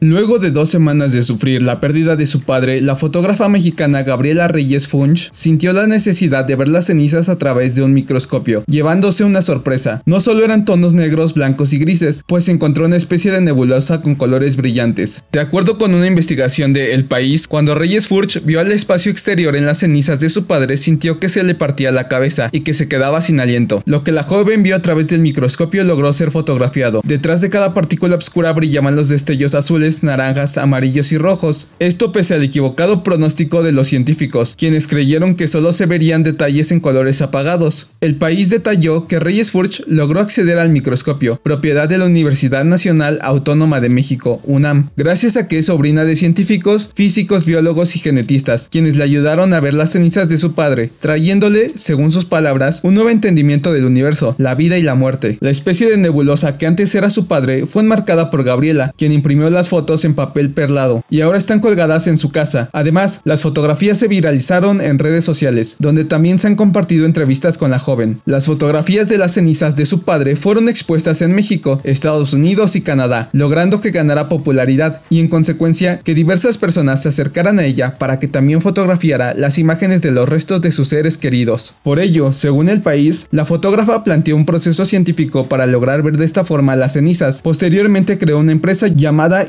Luego de dos semanas de sufrir la pérdida de su padre, la fotógrafa mexicana Gabriela Reyes Funch sintió la necesidad de ver las cenizas a través de un microscopio, llevándose una sorpresa. No solo eran tonos negros, blancos y grises, pues encontró una especie de nebulosa con colores brillantes. De acuerdo con una investigación de El País, cuando Reyes Funch vio al espacio exterior en las cenizas de su padre, sintió que se le partía la cabeza y que se quedaba sin aliento. Lo que la joven vio a través del microscopio logró ser fotografiado. Detrás de cada partícula oscura brillaban los destellos azules naranjas, amarillos y rojos. Esto pese al equivocado pronóstico de los científicos, quienes creyeron que solo se verían detalles en colores apagados. El país detalló que Reyes Furch logró acceder al microscopio, propiedad de la Universidad Nacional Autónoma de México, UNAM, gracias a que es sobrina de científicos, físicos, biólogos y genetistas, quienes le ayudaron a ver las cenizas de su padre, trayéndole, según sus palabras, un nuevo entendimiento del universo, la vida y la muerte. La especie de nebulosa que antes era su padre fue enmarcada por Gabriela, quien imprimió las fotos fotos en papel perlado y ahora están colgadas en su casa. Además, las fotografías se viralizaron en redes sociales, donde también se han compartido entrevistas con la joven. Las fotografías de las cenizas de su padre fueron expuestas en México, Estados Unidos y Canadá, logrando que ganara popularidad y en consecuencia que diversas personas se acercaran a ella para que también fotografiara las imágenes de los restos de sus seres queridos. Por ello, según el país, la fotógrafa planteó un proceso científico para lograr ver de esta forma las cenizas. Posteriormente creó una empresa llamada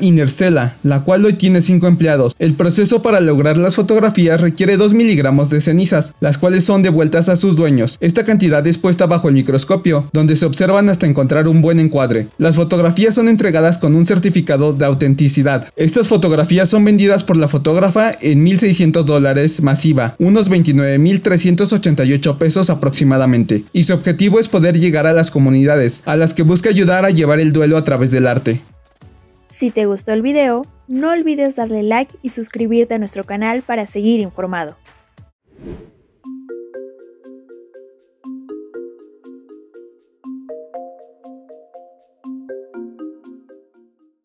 la cual hoy tiene 5 empleados. El proceso para lograr las fotografías requiere 2 miligramos de cenizas, las cuales son devueltas a sus dueños. Esta cantidad es puesta bajo el microscopio, donde se observan hasta encontrar un buen encuadre. Las fotografías son entregadas con un certificado de autenticidad. Estas fotografías son vendidas por la fotógrafa en 1.600 dólares masiva, unos 29.388 pesos aproximadamente, y su objetivo es poder llegar a las comunidades, a las que busca ayudar a llevar el duelo a través del arte. Si te gustó el video, no olvides darle like y suscribirte a nuestro canal para seguir informado.